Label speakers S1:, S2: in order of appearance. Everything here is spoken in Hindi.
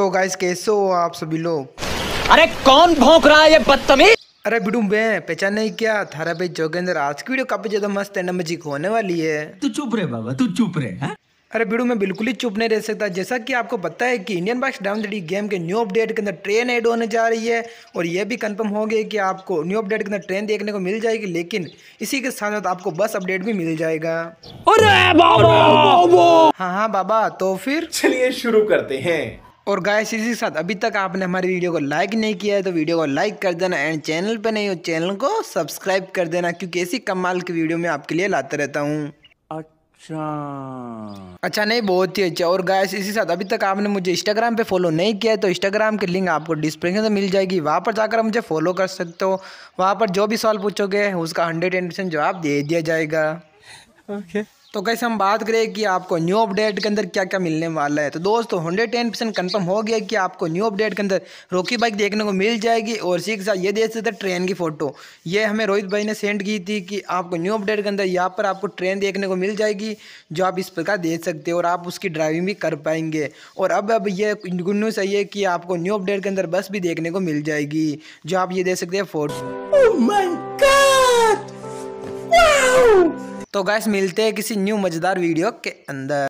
S1: तो गाइस कैसे हो आप सभी लोग अरे कौन भोंक रहा है ये बदतमीज अरे बिडू मैं पहचान नहीं क्या थारा भाई जोगेंद्र आज की वीडियो काफी ज्यादा मस्त है एनर्जी होने वाली है
S2: तू चुप रहे बाबा तू चुप रहे हा?
S1: अरे बिडू मैं बिल्कुल ही चुप नहीं रह सकता जैसा कि आपको पता है कि Indian bikes down three game के न्यू अपडेट के अंदर ट्रेन ऐड होने जा रही है और यह भी कंफर्म हो गया कि आपको न्यू अपडेट के अंदर ट्रेन देखने को मिल जाएगी लेकिन इसी के साथ साथ आपको बस अपडेट भी मिल जाएगा अरे बाबा हाँ हाँ बाबा तो फिर चलिए शुरू करते हैं और गाइस इसी के साथ अभी तक आपने हमारी वीडियो को लाइक नहीं किया है तो वीडियो को लाइक कर देना एंड चैनल पे नहीं हो चैनल को सब्सक्राइब कर देना क्योंकि ऐसी कमाल की वीडियो मैं आपके लिए लाता रहता हूँ अच्छा अच्छा नहीं बहुत ही अच्छा और गाइस इसी साथ अभी तक आपने मुझे इंस्टाग्राम पे फॉलो नहीं किया है तो इंस्टाग्राम की लिंक आपको डिस्क्रिप्शन में मिल जाएगी वहाँ पर जाकर मुझे फॉलो कर सकते हो वहाँ पर जो भी सवाल पूछोगे उसका हंड्रेड एंड परसेंट जवाब दे दिया जाएगा ओके तो कैसे हम बात करें कि आपको न्यू अपडेट के अंदर क्या क्या मिलने वाला है तो दोस्तों हंड्रेड टेन परसेंट कन्फर्म हो गया कि आपको न्यू अपडेट के अंदर रोकी बाइक देखने को मिल जाएगी और इसी के साथ ये देख सकते ट्रेन की फ़ोटो ये हमें रोहित भाई ने सेंड की थी कि आपको न्यू अपडेट के अंदर यहाँ पर आपको ट्रेन देखने को मिल जाएगी जो आप इस प्रकार देख सकते हो और आप उसकी ड्राइविंग भी कर पाएंगे और अब अब ये गुड न्यूज़ है कि आपको न्यू अपडेट के अंदर बस भी देखने को मिल जाएगी जो आप ये देख सकते हैं फोटो तो गैस मिलते हैं किसी न्यू मज़ेदार वीडियो के अंदर